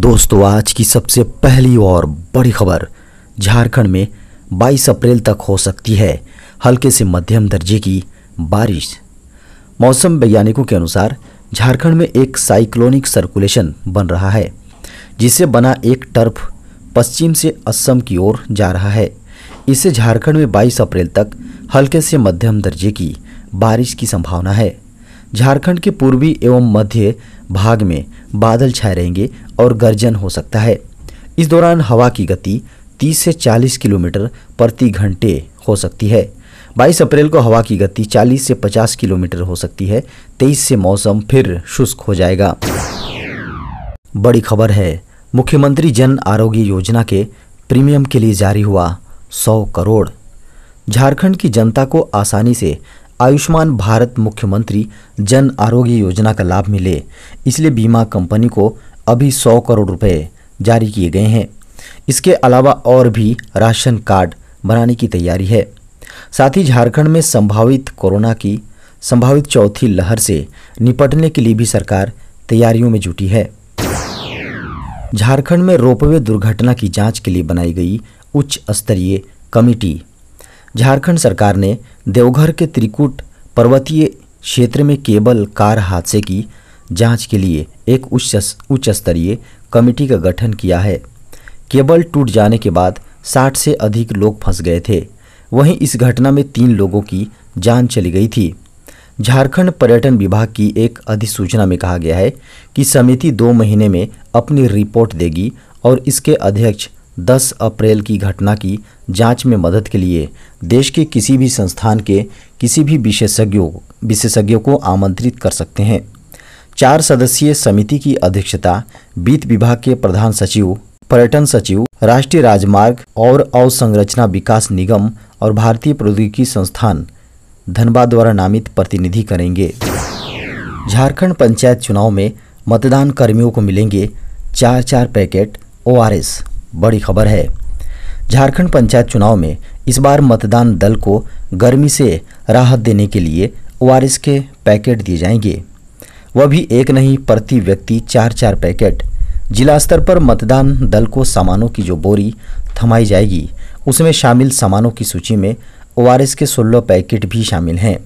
दोस्तों आज की सबसे पहली और बड़ी खबर झारखंड में 22 अप्रैल तक हो सकती है हल्के से मध्यम दर्जे की बारिश मौसम वैज्ञानिकों के अनुसार झारखंड में एक साइक्लोनिक सर्कुलेशन बन रहा है जिससे बना एक टर्फ पश्चिम से असम की ओर जा रहा है इससे झारखंड में 22 अप्रैल तक हल्के से मध्यम दर्जे की बारिश की संभावना है झारखंड के पूर्वी एवं मध्य भाग में बादल छाए रहेंगे और गर्जन हो सकता है इस दौरान हवा की गति 30 से 40 किलोमीटर प्रति घंटे हो सकती है 22 अप्रैल को हवा की गति 40 से 50 किलोमीटर हो सकती है 23 से मौसम फिर शुष्क हो जाएगा बड़ी खबर है मुख्यमंत्री जन आरोग्य योजना के प्रीमियम के लिए जारी हुआ 100 करोड़ झारखंड की जनता को आसानी से आयुष्मान भारत मुख्यमंत्री जन आरोग्य योजना का लाभ मिले इसलिए बीमा कंपनी को अभी सौ करोड़ रुपए जारी किए गए हैं इसके अलावा और भी राशन कार्ड बनाने की तैयारी है साथ ही झारखंड में संभावित कोरोना की संभावित चौथी लहर से निपटने के लिए भी सरकार तैयारियों में जुटी है झारखंड में रोपवे दुर्घटना की जांच के लिए बनाई गई उच्च स्तरीय कमेटी झारखंड सरकार ने देवघर के त्रिकुट पर्वतीय क्षेत्र में केबल कार हादसे की जांच के लिए एक उच्च उच्च स्तरीय कमेटी का गठन किया है केबल टूट जाने के बाद 60 से अधिक लोग फंस गए थे वहीं इस घटना में तीन लोगों की जान चली गई थी झारखंड पर्यटन विभाग की एक अधिसूचना में कहा गया है कि समिति दो महीने में अपनी रिपोर्ट देगी और इसके अध्यक्ष 10 अप्रैल की घटना की जांच में मदद के लिए देश के किसी भी संस्थान के किसी भी विशेषज्ञों विशेषज्ञों को आमंत्रित कर सकते हैं चार सदस्यीय समिति की अध्यक्षता वित्त विभाग के प्रधान सचिव पर्यटन सचिव राष्ट्रीय राजमार्ग और अवसंरचना विकास निगम और भारतीय प्रौद्योगिकी संस्थान धनबाद द्वारा नामित प्रतिनिधि करेंगे झारखंड पंचायत चुनाव में मतदान कर्मियों को मिलेंगे चार चार पैकेट ओ बड़ी खबर है झारखंड पंचायत चुनाव में इस बार मतदान दल को गर्मी से राहत देने के लिए ओ के पैकेट दिए जाएंगे वह भी एक नहीं प्रति व्यक्ति चार चार पैकेट जिला स्तर पर मतदान दल को सामानों की जो बोरी थमाई जाएगी उसमें शामिल सामानों की सूची में ओ के सोलह पैकेट भी शामिल हैं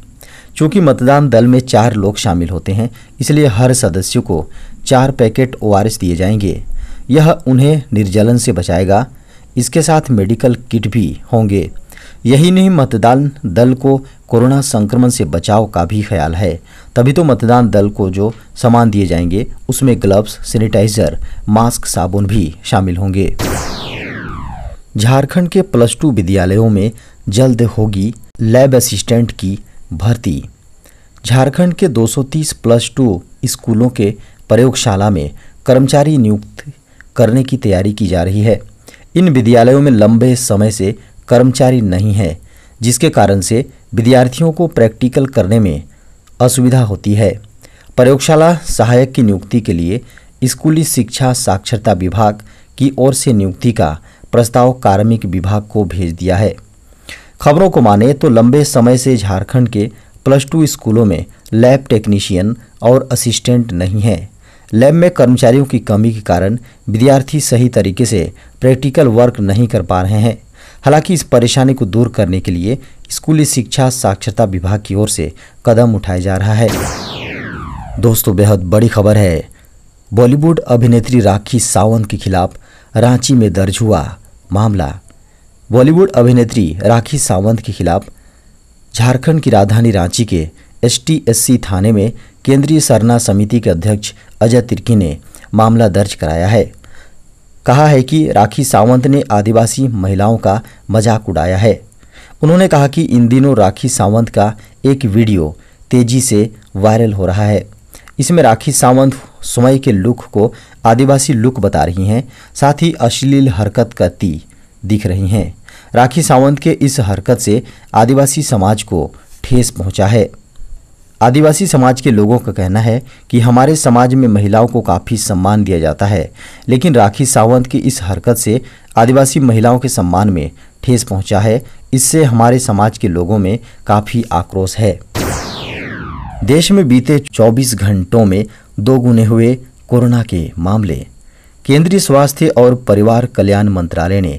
चूँकि मतदान दल में चार लोग शामिल होते हैं इसलिए हर सदस्य को चार पैकेट ओ दिए जाएंगे यह उन्हें निर्जलन से बचाएगा इसके साथ मेडिकल किट भी होंगे यही नहीं मतदान दल को कोरोना संक्रमण से बचाव का भी ख्याल है तभी तो मतदान दल को जो सामान दिए जाएंगे उसमें ग्लव्स सैनिटाइजर मास्क साबुन भी शामिल होंगे झारखंड के प्लस टू विद्यालयों में जल्द होगी लैब असिस्टेंट की भर्ती झारखंड के 230 प्लस टू स्कूलों के प्रयोगशाला में कर्मचारी नियुक्त करने की तैयारी की जा रही है इन विद्यालयों में लंबे समय से कर्मचारी नहीं है जिसके कारण से विद्यार्थियों को प्रैक्टिकल करने में असुविधा होती है प्रयोगशाला सहायक की नियुक्ति के लिए स्कूली शिक्षा साक्षरता विभाग की ओर से नियुक्ति का प्रस्ताव कार्मिक विभाग को भेज दिया है खबरों को माने तो लंबे समय से झारखंड के प्लस टू स्कूलों में लैब टेक्नीशियन और असिस्टेंट नहीं हैं लैब में कर्मचारियों की कमी के कारण विद्यार्थी सही तरीके से प्रैक्टिकल वर्क नहीं कर पा रहे हैं हालांकि इस परेशानी को दूर करने के लिए स्कूली शिक्षा साक्षरता विभाग की ओर से कदम उठाया जा रहा है दोस्तों बेहद बड़ी खबर है बॉलीवुड अभिनेत्री राखी सावंत के खिलाफ रांची में दर्ज हुआ मामला बॉलीवुड अभिनेत्री राखी सावंत के खिलाफ झारखंड की राजधानी रांची के एसटीएससी थाने में केंद्रीय सरना समिति के अध्यक्ष अजय तिर्की ने मामला दर्ज कराया है कहा है कि राखी सावंत ने आदिवासी महिलाओं का मजाक उड़ाया है उन्होंने कहा कि इन दिनों राखी सावंत का एक वीडियो तेजी से वायरल हो रहा है इसमें राखी सावंत सुमय के लुक को आदिवासी लुक बता रही हैं साथ ही अश्लील हरकत करती दिख रही हैं राखी सावंत के इस हरकत से आदिवासी समाज को ठेस पहुंचा है आदिवासी समाज के लोगों का कहना है कि हमारे समाज में महिलाओं को काफ़ी सम्मान दिया जाता है लेकिन राखी सावंत की इस हरकत से आदिवासी महिलाओं के सम्मान में ठेस पहुंचा है इससे हमारे समाज के लोगों में काफ़ी आक्रोश है देश में बीते 24 घंटों में दोगुने हुए कोरोना के मामले केंद्रीय स्वास्थ्य और परिवार कल्याण मंत्रालय ने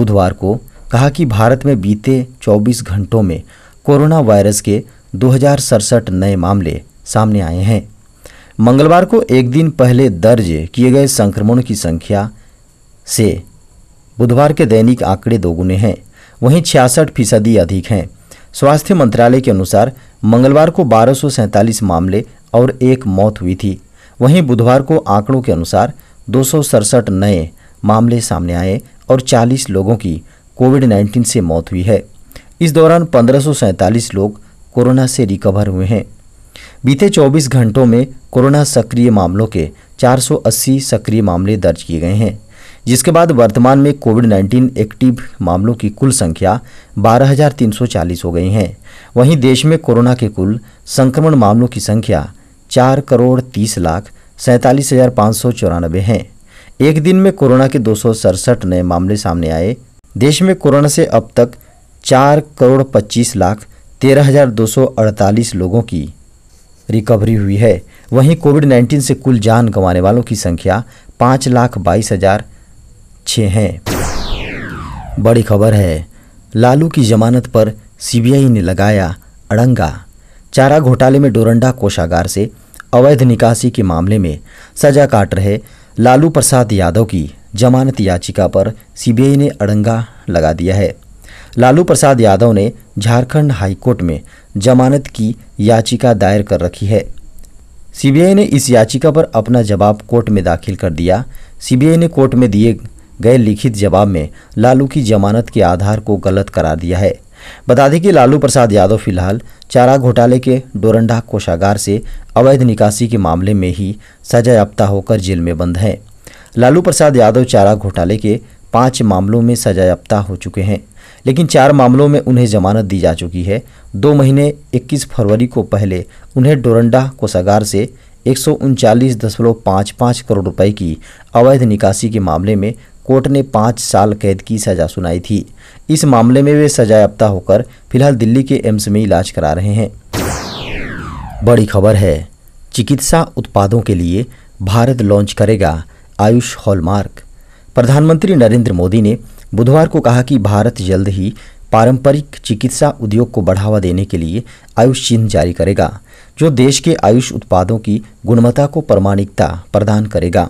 बुधवार को कहा कि भारत में बीते 24 घंटों में कोरोना वायरस के दो नए मामले सामने आए हैं मंगलवार को एक दिन पहले दर्ज किए गए संक्रमणों की संख्या से बुधवार के दैनिक आंकड़े दोगुने हैं वहीं छियासठ फीसदी अधिक हैं स्वास्थ्य मंत्रालय के अनुसार मंगलवार को बारह मामले और एक मौत हुई थी वहीं बुधवार को आंकड़ों के अनुसार दो नए मामले सामने आए और 40 लोगों की कोविड 19 से मौत हुई है इस दौरान पंद्रह लोग कोरोना से रिकवर हुए हैं बीते 24 घंटों में कोरोना सक्रिय मामलों के 480 सक्रिय मामले दर्ज किए गए हैं जिसके बाद वर्तमान में कोविड 19 एक्टिव मामलों की कुल संख्या 12,340 हो गई है वहीं देश में कोरोना के कुल संक्रमण मामलों की संख्या चार करोड़ तीस लाख सैंतालीस हज़ार पाँच सौ चौरानबे हैं एक दिन में कोरोना के दो सौ सड़सठ नए मामले सामने आए देश में कोरोना से अब तक चार करोड़ पच्चीस लाख 13,248 लोगों की रिकवरी हुई है वहीं कोविड 19 से कुल जान गंवाने वालों की संख्या पाँच लाख बाईस हजार छः है बड़ी खबर है लालू की जमानत पर सीबीआई ने लगाया अड़ंगा चारा घोटाले में डोरंडा कोषागार से अवैध निकासी के मामले में सजा काट रहे लालू प्रसाद यादव की जमानत याचिका पर सीबीआई ने अड़ंगा लगा दिया है लालू प्रसाद यादव ने झारखंड हाईकोर्ट में जमानत की याचिका दायर कर रखी है सीबीआई ने इस याचिका पर अपना जवाब कोर्ट में दाखिल कर दिया सीबीआई ने कोर्ट में दिए गए लिखित जवाब में लालू की जमानत के आधार को गलत करार दिया है बता दें कि लालू प्रसाद यादव फिलहाल चारा घोटाले के डोरंडा कोषागार से अवैध निकासी के मामले में ही सजायाफ्ता होकर जेल में बंद हैं लालू प्रसाद यादव चारा घोटाले के पाँच मामलों में सजायाफ्ता हो चुके हैं लेकिन चार मामलों में उन्हें जमानत दी जा चुकी है दो महीने 21 फरवरी को पहले उन्हें डोरंडा कोषागार से एक करोड़ रुपए की अवैध निकासी के मामले में कोर्ट ने पाँच साल कैद की सज़ा सुनाई थी इस मामले में वे याफ्ता होकर फिलहाल दिल्ली के एम्स में इलाज करा रहे हैं बड़ी खबर है चिकित्सा उत्पादों के लिए भारत लॉन्च करेगा आयुष हॉलमार्क प्रधानमंत्री नरेंद्र मोदी ने बुधवार को कहा कि भारत जल्द ही पारंपरिक चिकित्सा उद्योग को बढ़ावा देने के लिए आयुष चिन्ह जारी करेगा जो देश के आयुष उत्पादों की गुणवत्ता को प्रमाणिकता प्रदान करेगा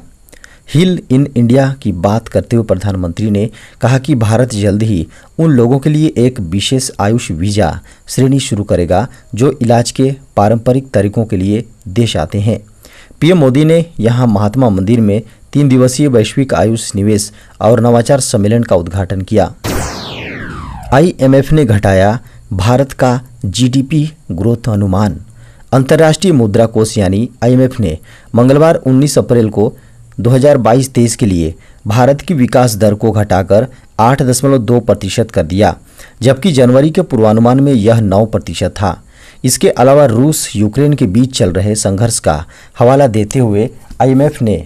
हिल इन इंडिया की बात करते हुए प्रधानमंत्री ने कहा कि भारत जल्द ही उन लोगों के लिए एक विशेष आयुष वीजा श्रेणी शुरू करेगा जो इलाज के पारंपरिक तरीकों के लिए देश आते हैं पीएम मोदी ने यहाँ महात्मा मंदिर में तीन दिवसीय वैश्विक आयुष निवेश और नवाचार सम्मेलन का उद्घाटन किया आईएमएफ ने घटाया भारत का जीडीपी ग्रोथ अनुमान अंतर्राष्ट्रीय मुद्रा कोष यानी आईएमएफ ने मंगलवार 19 अप्रैल को 2022-23 के लिए भारत की विकास दर को घटाकर 8.2 प्रतिशत कर दिया जबकि जनवरी के पूर्वानुमान में यह 9 प्रतिशत था इसके अलावा रूस यूक्रेन के बीच चल रहे संघर्ष का हवाला देते हुए आईएमएफ ने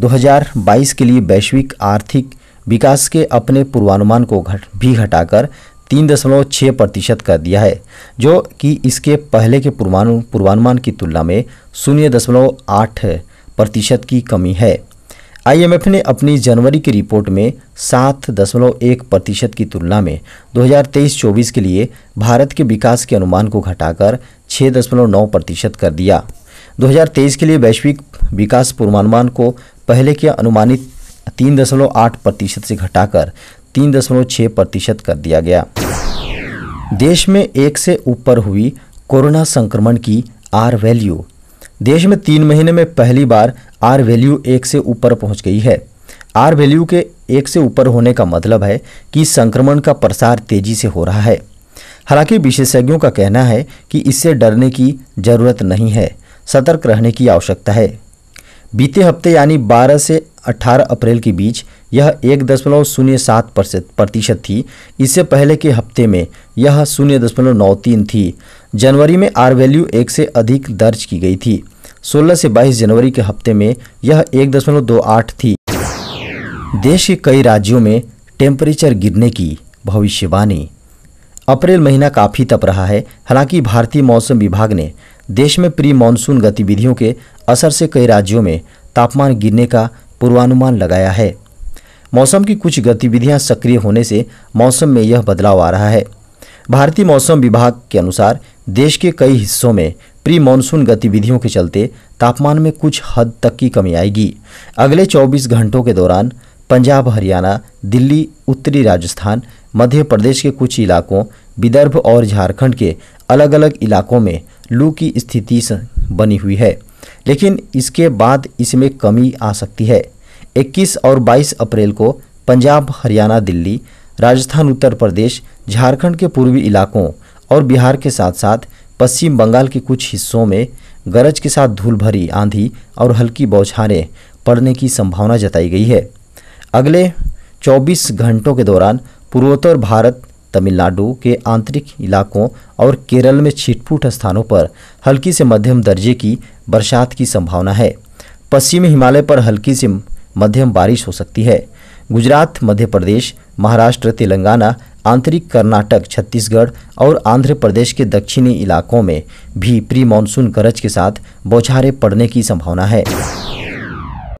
2022 के लिए वैश्विक आर्थिक विकास के अपने पूर्वानुमान को घट भी घटाकर तीन दशमलव छः प्रतिशत कर दिया है जो कि इसके पहले के पूर्वानु पूर्वानुमान की तुलना में शून्य दशमलव आठ प्रतिशत की कमी है आईएमएफ ने अपनी जनवरी की रिपोर्ट में सात दशमलव एक प्रतिशत की तुलना में 2023-24 के लिए भारत के विकास के अनुमान को घटाकर छः दशमलव नौ प्रतिशत कर दिया 2023 के लिए वैश्विक विकास पूर्वानुमान को पहले के अनुमानित तीन दशमलव आठ प्रतिशत से घटाकर तीन दशमलव छः प्रतिशत कर दिया गया देश में एक से ऊपर हुई कोरोना संक्रमण की आर वैल्यू देश में तीन महीने में पहली बार आर वैल्यू एक से ऊपर पहुंच गई है आर वैल्यू के एक से ऊपर होने का मतलब है कि संक्रमण का प्रसार तेजी से हो रहा है हालांकि विशेषज्ञों का कहना है कि इससे डरने की जरूरत नहीं है सतर्क रहने की आवश्यकता है बीते हफ्ते यानी 12 से 18 अप्रैल के बीच यह एक दशमलव शून्य सात प्रतिशत थी इससे पहले के हफ्ते में यह शून्य दशमलव नौ तीन थी जनवरी में आर वैल्यू एक से अधिक दर्ज की गई थी 16 से 22 जनवरी के हफ्ते में यह एक दशमलव दो आठ थी देश के कई राज्यों में टेम्परेचर गिरने की भविष्यवाणी अप्रैल महीना काफ़ी तप रहा है हालांकि भारतीय मौसम विभाग ने देश में प्री मानसून गतिविधियों के असर से कई राज्यों में तापमान गिरने का पूर्वानुमान लगाया है मौसम की कुछ गतिविधियां सक्रिय होने से मौसम में यह बदलाव आ रहा है भारतीय मौसम विभाग के अनुसार देश के कई हिस्सों में प्री मानसून गतिविधियों के चलते तापमान में कुछ हद तक की कमी आएगी अगले 24 घंटों के दौरान पंजाब हरियाणा दिल्ली उत्तरी राजस्थान मध्य प्रदेश के कुछ इलाकों विदर्भ और झारखंड के अलग अलग इलाकों में लू की स्थिति बनी हुई है लेकिन इसके बाद इसमें कमी आ सकती है 21 और 22 अप्रैल को पंजाब हरियाणा दिल्ली राजस्थान उत्तर प्रदेश झारखंड के पूर्वी इलाकों और बिहार के साथ साथ पश्चिम बंगाल के कुछ हिस्सों में गरज के साथ धूल भरी आंधी और हल्की बौछारें पड़ने की संभावना जताई गई है अगले 24 घंटों के दौरान पूर्वोत्तर भारत तमिलनाडु के आंतरिक इलाकों और केरल में छिटपुट स्थानों पर हल्की से मध्यम दर्जे की बरसात की संभावना है पश्चिमी हिमालय पर हल्की से मध्यम बारिश हो सकती है गुजरात मध्य प्रदेश महाराष्ट्र तेलंगाना आंतरिक कर्नाटक छत्तीसगढ़ और आंध्र प्रदेश के दक्षिणी इलाकों में भी प्री मानसून गरज के साथ बौछारें पड़ने की संभावना है